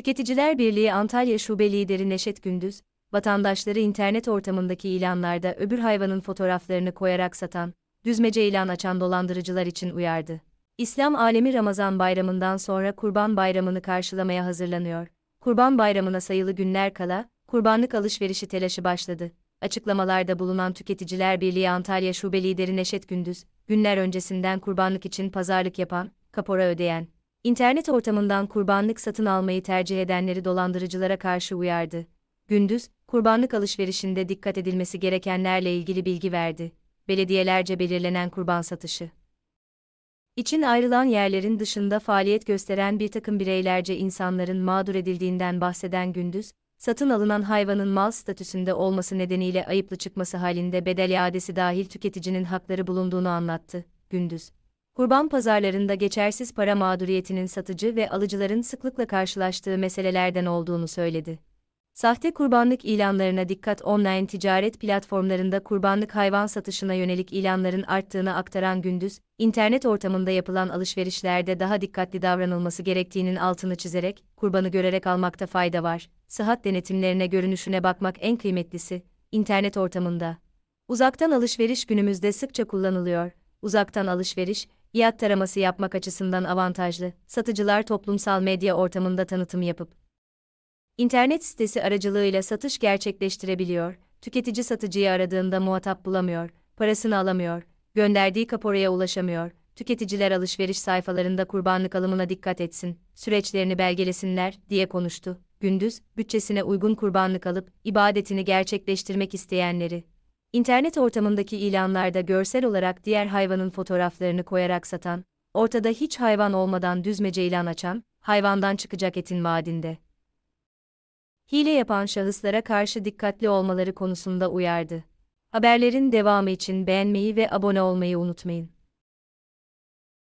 Tüketiciler Birliği Antalya Şube Lideri Neşet Gündüz, vatandaşları internet ortamındaki ilanlarda öbür hayvanın fotoğraflarını koyarak satan, düzmece ilan açan dolandırıcılar için uyardı. İslam alemi Ramazan bayramından sonra Kurban Bayramı'nı karşılamaya hazırlanıyor. Kurban Bayramı'na sayılı günler kala, kurbanlık alışverişi telaşı başladı. Açıklamalarda bulunan Tüketiciler Birliği Antalya Şube Lideri Neşet Gündüz, günler öncesinden kurbanlık için pazarlık yapan, kapora ödeyen, İnternet ortamından kurbanlık satın almayı tercih edenleri dolandırıcılara karşı uyardı. Gündüz, kurbanlık alışverişinde dikkat edilmesi gerekenlerle ilgili bilgi verdi. Belediyelerce belirlenen kurban satışı için ayrılan yerlerin dışında faaliyet gösteren bir takım bireylerce insanların mağdur edildiğinden bahseden Gündüz, satın alınan hayvanın mal statüsünde olması nedeniyle ayıplı çıkması halinde bedel iadesi dahil tüketicinin hakları bulunduğunu anlattı. Gündüz kurban pazarlarında geçersiz para mağduriyetinin satıcı ve alıcıların sıklıkla karşılaştığı meselelerden olduğunu söyledi. Sahte kurbanlık ilanlarına dikkat online ticaret platformlarında kurbanlık hayvan satışına yönelik ilanların arttığını aktaran Gündüz, internet ortamında yapılan alışverişlerde daha dikkatli davranılması gerektiğinin altını çizerek, kurbanı görerek almakta fayda var. Sıhhat denetimlerine görünüşüne bakmak en kıymetlisi, internet ortamında. Uzaktan alışveriş günümüzde sıkça kullanılıyor. Uzaktan alışveriş, İAD taraması yapmak açısından avantajlı, satıcılar toplumsal medya ortamında tanıtım yapıp internet sitesi aracılığıyla satış gerçekleştirebiliyor, tüketici satıcıyı aradığında muhatap bulamıyor, parasını alamıyor, gönderdiği kaporaya ulaşamıyor, tüketiciler alışveriş sayfalarında kurbanlık alımına dikkat etsin, süreçlerini belgelesinler, diye konuştu. Gündüz, bütçesine uygun kurbanlık alıp, ibadetini gerçekleştirmek isteyenleri, İnternet ortamındaki ilanlarda görsel olarak diğer hayvanın fotoğraflarını koyarak satan, ortada hiç hayvan olmadan düzmece ilan açan, hayvandan çıkacak etin vaadinde. Hile yapan şahıslara karşı dikkatli olmaları konusunda uyardı. Haberlerin devamı için beğenmeyi ve abone olmayı unutmayın.